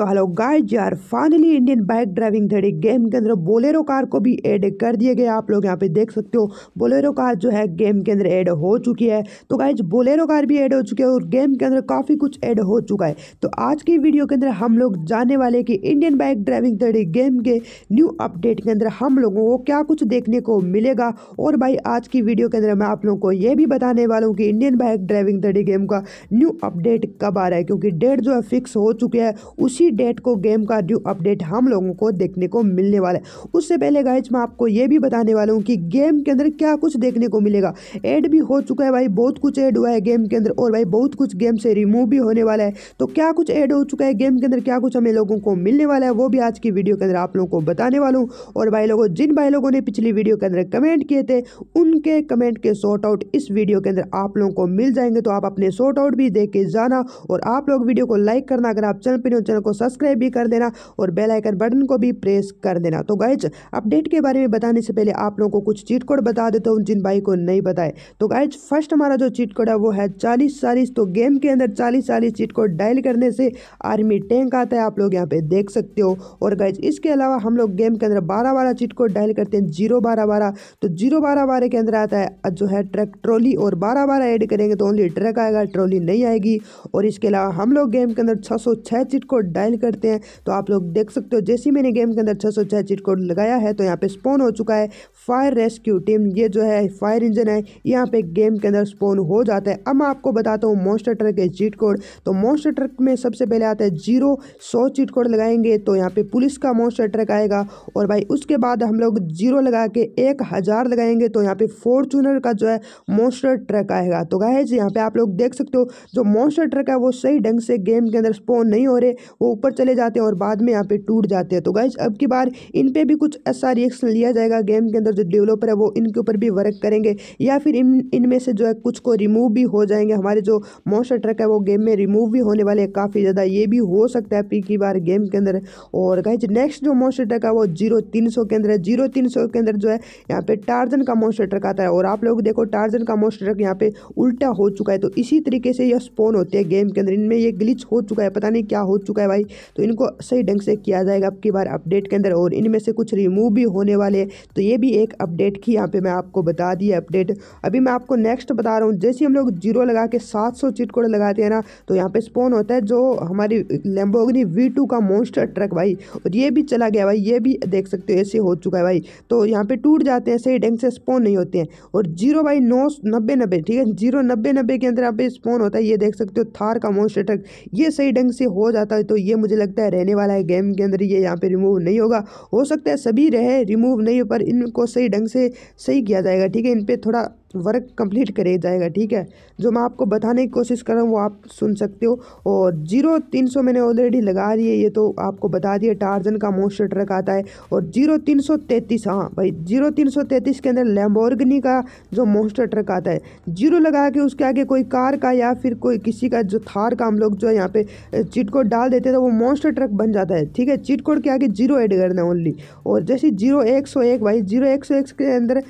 तो hello guys यार finally Indian bike driving three D game के अंदर बोलेरो कार को भी ऐड कर दिया गया आप लोग यहाँ पे देख सकते हो बोलेरो कार जो है गेम के अंदर ऐड हो चुकी है तो गाइज बोलेरो कार भी ऐड हो चुकी है और गेम के अंदर काफ़ी कुछ ऐड हो चुका है तो आज की वीडियो के अंदर हम लोग जानने वाले कि Indian bike driving three D game के न्यू अपडेट के अंदर हम लोगों को क्या कुछ देखने को मिलेगा और भाई आज की वीडियो के अंदर मैं आप लोगों को ये भी बताने वाला हूँ कि Indian bike driving three D game का न्यू अपडेट कब आ रहा है क्योंकि डेट जो है फिक्स हो चुकी है उसी इसी डेट को गेम का न्यू अपडेट हम लोगों को देखने को मिलने वाला है उससे पहले गाइज मैं आपको ये भी बताने वाला हूँ कि गेम के अंदर क्या कुछ देखने को मिलेगा ऐड भी हो चुका है भाई बहुत कुछ ऐड हुआ है गेम के अंदर और भाई बहुत कुछ गेम से रिमूव भी होने वाला है तो क्या कुछ ऐड हो चुका है गेम के अंदर क्या कुछ हमें लोगों को मिलने वाला है वो भी आज की वीडियो के अंदर आप लोगों को बताने वाला हूँ और भाई लोगों जिन भाई लोगों ने पिछली वीडियो के अंदर कमेंट किए थे उनके कमेंट के शॉर्ट आउट इस वीडियो के अंदर आप लोगों को मिल जाएंगे तो आप अपने शॉर्ट आउट भी देख के जाना और आप लोग वीडियो को लाइक करना अगर आप चैनल पर चैनल को सब्सक्राइब भी कर देना और बेल आइकन बटन को भी प्रेस कर देना तो गाइज अपडेट के बारे में बताने से पहले आप लोगों को कुछ चीट कोड बता देता हूँ जिन भाई को नहीं बताए तो गाइज फर्स्ट हमारा जो चीट कोड है वो है चालीस चालीस तो गेम के अंदर चालीस चालीस चीट कोड डायल करने से आर्मी टैंक आता है आप लोग यहाँ पे देख सकते हो और गाइज इसके अलावा हम लोग गेम के अंदर बारह बारह चीट कोड डायल करते हैं जीरो बारह बारह तो जीरो बारह बारह के अंदर आता है जो है ट्रक ट्रॉली और बारह बारह ऐड करेंगे तो ओनली ट्रक आएगा ट्रॉली नहीं आएगी और इसके अलावा हम लोग गेम के अंदर छः सौ छः चीट कोड डायल करते हैं तो आप लोग देख सकते हो जैसे ही मैंने गेम के अंदर छः सौ छः चीट कोड लगाया है तो यहाँ पे स्पोन हो चुका है फायर रेस्क्यू टीम ये जो है फायर इंजन है यहाँ पे गेम के अंदर स्पोन हो जाता है अब मैं आपको बताता हूँ मोस्टर ट्रक के चीट कोड तो मोस्टर ट्रक में सबसे पहले आता है जीरो सौ चीट कोड लगाएंगे तो यहाँ पे पुलिस का मोस्टर ट्रक आएगा और भाई उसके बाद हम लोग जीरो लगा के एक हज़ार लगाएंगे तो यहाँ पे फॉर्चूनर का जो है मोस्टर ट्रक आएगा तो गाय जी यहाँ पे आप लोग देख सकते हो जो मोस्टर ट्रक है वो सही ढंग से गेम के अंदर स्पोन नहीं हो रहे वो ऊपर चले जाते हैं और बाद में यहाँ पे टूट जाते हैं तो गाइज अब की बार इन पर भी कुछ ऐसा रिएक्शन लिया जाएगा गेम के अंदर जो डेवलपर है वो इनके ऊपर भी वर्क करेंगे या फिर इन इनमें से जो है कुछ को रिमूव भी हो जाएंगे हमारे जो मोस्टर ट्रक है वो गेम में रिमूव भी होने वाले हैं काफ़ी ज़्यादा ये भी हो सकता है पी की बार गेम के अंदर और गाइज नेक्स्ट जो मोस्टर ट्रक है वो जीरो तीन सौ के अंदर है जीरो तीन सौ के अंदर जो है यहाँ पे टार्जन का मोस्टर ट्रक आता है और आप लोग देखो टार्जन का मोस्टर ट्रक यहाँ पे उल्टा हो चुका है तो इसी तरीके से यह स्पोन होते हैं गेम के अंदर इनमें यह ग्लिच हो चुका है पता नहीं क्या हो चुका है भाई भाई तो इनको सही ढंग से किया जाएगा आपकी बार अपडेट के अंदर और इनमें से कुछ रिमूव भी होने वाले तो ये भी एक अपडेट की यहाँ पे मैं आपको बता दिया अपडेट अभी मैं आपको नेक्स्ट बता रहा हूँ जैसे हम लोग जीरो लगा के सात सौ चीट कोड लगाते हैं ना तो यहाँ पे स्पोन होता है जो हमारी लेम्बोगनी वी टू का मोस्टर ट्रक भाई और ये भी चला गया भाई ये भी देख सकते हो ऐसे हो चुका है भाई तो यहाँ पे टूट जाते हैं सही ढंग से स्पोन नहीं होते हैं और जीरो बाई नौ नब्बे नब्बे ठीक है जीरो नब्बे नब्बे के अंदर यहाँ पे स्पोन होता है ये देख सकते हो थार का मोस्टर ट्रक ये सही ढंग से हो जाता है तो ये मुझे लगता है रहने वाला है गेम के अंदर ये यहाँ पे रिमूव नहीं होगा हो सकता है सभी रहे रिमूव नहीं हो पर इनको सही ढंग से सही किया जाएगा ठीक है इन पर थोड़ा वर्क कंप्लीट करे जाएगा ठीक है जो मैं आपको बताने की कोशिश कर रहा हूँ वो आप सुन सकते हो और जीरो तीन सौ मैंने ऑलरेडी लगा दिए ये तो आपको बता दिया टारजन का मोस्टर ट्रक आता है और जीरो तीन सौ तैंतीस हाँ भाई जीरो तीन सौ तैंतीस के अंदर लैम्बोर्गनी का जो मोस्टर ट्रक आता है जीरो लगा के उसके आगे कोई कार का या फिर कोई किसी का जो थार का हम लोग जो है यहाँ पे चिटकोड डाल देते थे तो वो मोस्टर ट्रक बन जाता है ठीक है चिटकोड के आगे जीरो ऐड करना ओनली और जैसे जीरो एक सौ एक भाई जीरो एक सौ एक के अंदर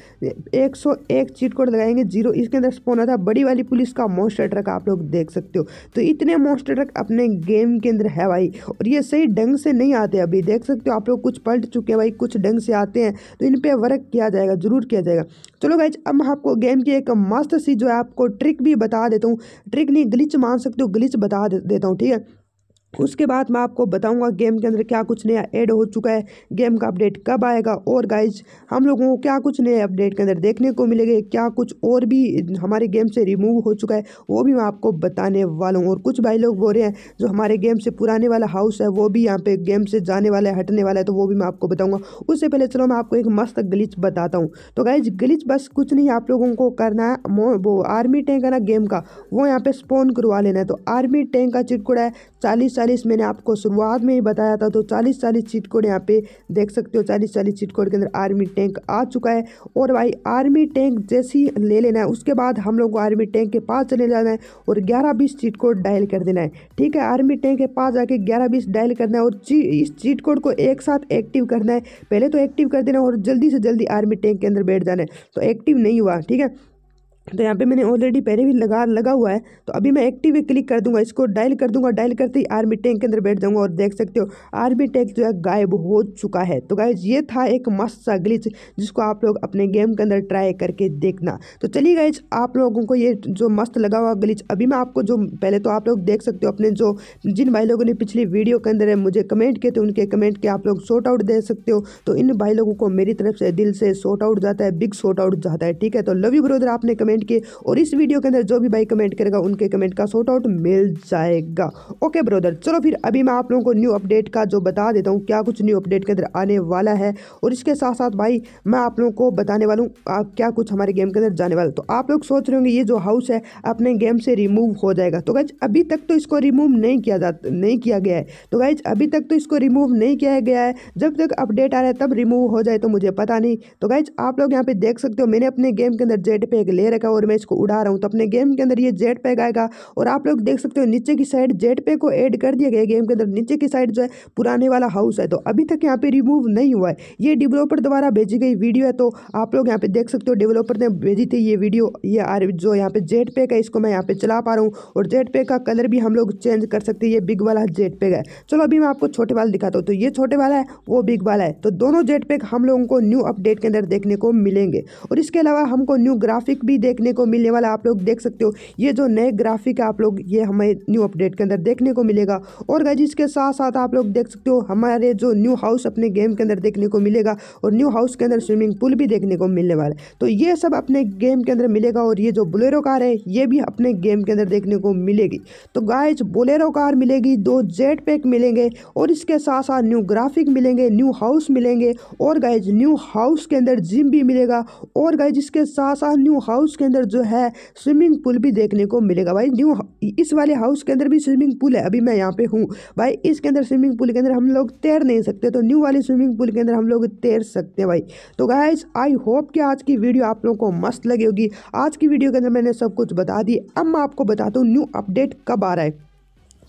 एक सौ एक चिटकोड और लगाएंगे जीरो इसके अंदर स्पोन आता है बड़ी वाली पुलिस का मोस्टर ट्रक आप लोग देख सकते हो तो इतने मोस्टर ट्रक अपने गेम के अंदर है भाई और ये सही ढंग से नहीं आते अभी देख सकते हो आप लोग कुछ पलट चुके हैं भाई कुछ ढंग से आते हैं तो इन पर वर्क किया जाएगा जरूर किया जाएगा चलो भाई अब मैं आपको गेम की एक मस्त सी जो है आपको ट्रिक भी बता देता हूँ ट्रिक नहीं ग्लिच मान सकते हो ग्लिच बता देता हूँ ठीक है उसके बाद मैं आपको बताऊंगा गेम के अंदर क्या कुछ नया ऐड हो चुका है गेम का अपडेट कब आएगा और गाइज हम लोगों को क्या कुछ नए अपडेट के अंदर देखने को मिलेगा क्या कुछ और भी हमारे गेम से रिमूव हो चुका है वो भी मैं आपको बताने वाला हूँ और कुछ भाई लोग बोल रहे हैं जो हमारे गेम से पुराने वाला हाउस है वो भी यहाँ पर गेम से जाने वाला है हटने वाला है तो वो भी मैं आपको बताऊँगा उससे पहले चलो मैं आपको एक मस्त गलिच बताता हूँ तो गाइज गलिच बस कुछ नहीं आप लोगों को करना है वो आर्मी टैंक है ना गेम का वो यहाँ पर स्पोन करवा लेना है तो आर्मी टैंक का चिटकुड़ा है चालीस चालीस मैंने आपको शुरुआत में ही बताया था तो चालीस चालीस चीट कोड यहाँ पे देख सकते हो चालीस चालीस चीट कोड के अंदर आर्मी टैंक आ चुका है और भाई आर्मी टैंक जैसी ले लेना है उसके बाद हम लोग को आर्मी टैंक के पास चले जाना है और ग्यारह बीस चीट कोड डायल कर देना है ठीक है आर्मी टैंक के पास जाके ग्यारह बीस डायल करना है और इस चीट कोड को एक साथ एक्टिव करना है पहले तो एक्टिव कर देना और जल्दी से जल्दी आर्मी टैंक के अंदर बैठ जाना है तो एक्टिव नहीं हुआ ठीक है तो यहाँ पे मैंने ऑलरेडी पहले भी लगा लगा हुआ है तो अभी मैं एक्टिव पे क्लिक कर दूंगा इसको डायल कर दूंगा डायल करते ही आर्मी टैंक के अंदर बैठ जाऊंगा और देख सकते हो आर्मी टैंक जो है गायब हो चुका है तो गाइज ये था एक मस्त सा ग्लिच जिसको आप लोग अपने गेम के अंदर ट्राई करके देखना तो चलिए गाइज आप लोगों को ये जो मस्त लगा हुआ ग्लिच अभी मैं आपको जो पहले तो आप लोग देख सकते हो अपने जो जिन भाई लोगों ने पिछली वीडियो के अंदर मुझे कमेंट किए थे उनके कमेंट के आप लोग शॉर्ट आउट दे सकते हो तो इन भाई लोगों को मेरी तरफ से दिल से शॉर्ट आउट जाता है बिग शॉर्ट आउट जाता है ठीक है तो लव यू ब्रोदर आपने कमेंट कमेंट किए और इस वीडियो के अंदर जो भी भाई कमेंट करेगा उनके कमेंट का शॉर्ट आउट मिल जाएगा ओके ब्रदर चलो फिर अभी मैं आप लोगों को न्यू अपडेट का जो बता देता हूँ क्या कुछ न्यू अपडेट के अंदर आने वाला है और इसके साथ साथ भाई मैं आप लोगों को बताने वाला हूँ क्या कुछ हमारे गेम के अंदर जाने वाला तो आप लोग सोच रहे होंगे ये जो हाउस है अपने गेम से रिमूव हो जाएगा तो गाइज अभी तक तो इसको रिमूव नहीं किया जा नहीं किया गया है तो गाइज अभी तक तो इसको रिमूव नहीं किया गया है जब तक अपडेट आ रहा है तब रिमूव हो जाए तो मुझे पता नहीं तो गाइज आप लोग यहाँ पे देख सकते हो मैंने अपने गेम के अंदर जेड पैक ले रखा पैक है और मैं इसको उड़ा रहा हूँ तो अपने गेम के अंदर ये जेट पैक आएगा और आप लोग देख सकते हो नीचे की साइड जेट पैक को ऐड कर दिया गया गेम के अंदर नीचे की साइड जो है पुराने वाला हाउस है तो अभी तक यहाँ पे रिमूव नहीं हुआ है ये डेवलपर द्वारा भेजी गई वीडियो है तो आप लोग यहाँ पे देख सकते हो डेवलपर ने भेजी थी ये वीडियो ये जो यहाँ पे जेट पैक है इसको मैं यहाँ पे चला पा रहा हूँ और जेट पैक का कलर भी हम लोग चेंज कर सकते हैं ये बिग वाला जेट पैक है चलो अभी मैं आपको छोटे वाला दिखाता हूँ तो ये छोटे वाला है वो बिग वाला है तो दोनों जेट पैक हम लोगों को न्यू अपडेट के अंदर देखने को मिलेंगे और इसके अलावा हमको न्यू ग्राफिक भी देखने को मिलने वाला आप लोग देख सकते हो ये जो नए ग्राफिक है आप लोग ये हमें न्यू अपडेट के अंदर देखने को मिलेगा और गाइज इसके साथ साथ आप लोग देख सकते हो हमारे जो न्यू हाउस अपने गेम के अंदर देखने को मिलेगा और न्यू हाउस के अंदर स्विमिंग पूल भी देखने को मिलने वाला है तो ये सब अपने गेम के अंदर मिलेगा और ये जो बोलेरो कार है ये भी अपने गेम के अंदर देखने को मिलेगी तो गाइज बोलेरो कार मिलेगी दो जेट पैक मिलेंगे और इसके साथ साथ न्यू ग्राफिक मिलेंगे न्यू हाउस मिलेंगे और गाइज न्यू हाउस के अंदर जिम भी मिलेगा और गाइज इसके साथ साथ न्यू हाउस उसके अंदर जो है स्विमिंग पूल भी देखने को मिलेगा भाई न्यू हाँ, इस वाले हाउस के अंदर भी स्विमिंग पूल है अभी मैं यहाँ पे हूँ भाई इसके अंदर स्विमिंग पूल के अंदर हम लोग तैर नहीं सकते तो न्यू वाले स्विमिंग पूल के अंदर हम लोग तैर सकते हैं भाई तो गाइज आई होप कि आज की वीडियो आप लोगों को मस्त लगेगी आज की वीडियो के अंदर मैंने सब कुछ बता दी अब मैं आपको बताता हूँ न्यू अपडेट कब आ रहा है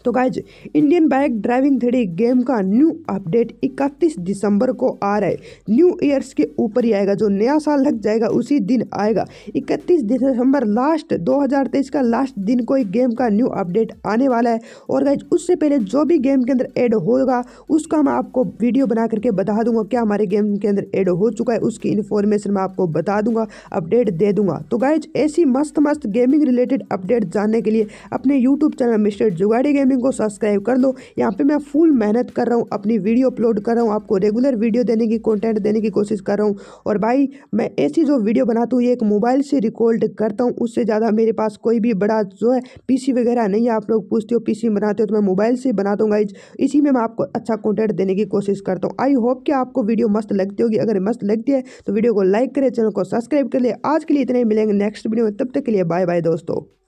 तो guys Indian bike driving three game का न्यू अपडेट 31 दिसंबर को आ रहा है न्यू ईयर्स के ऊपर ही आएगा जो नया साल लग जाएगा उसी दिन आएगा 31 दिसंबर लास्ट 2023 का लास्ट दिन को एक गेम का न्यू अपडेट आने वाला है और गाइज उससे पहले जो भी गेम के अंदर एड होगा उसका मैं आपको वीडियो बना करके बता दूंगा क्या हमारे गेम के अंदर एड हो चुका है उसकी इन्फॉर्मेशन मैं आपको बता दूंगा अपडेट दे दूंगा तो गाइज ऐसी मस्त मस्त गेमिंग रिलेटेड अपडेट जानने के लिए अपने YouTube channel mister Jugadi game channel को सब्सक्राइब कर दो यहाँ पे मैं फुल मेहनत कर रहा हूँ अपनी वीडियो अपलोड कर रहा हूँ आपको रेगुलर वीडियो देने की कंटेंट देने की कोशिश कर रहा हूँ और भाई मैं ऐसी जो वीडियो बनाता हूँ ये एक मोबाइल से रिकॉर्ड करता हूँ उससे ज़्यादा मेरे पास कोई भी बड़ा जो है पी वगैरह नहीं है आप लोग पूछते हो पी बनाते हो तो मैं मोबाइल से बनाता हूँ इसी में मैं आपको अच्छा कॉन्टेंट देने की कोशिश करता हूँ आई होप कि आपको वीडियो मस्त लगती होगी अगर मस्त लगती है तो वीडियो को लाइक करें चैनल को सब्सक्राइब कर ले आज के लिए इतने मिलेंगे नेक्स्ट वीडियो में तब तक के लिए बाय बाय दोस्तों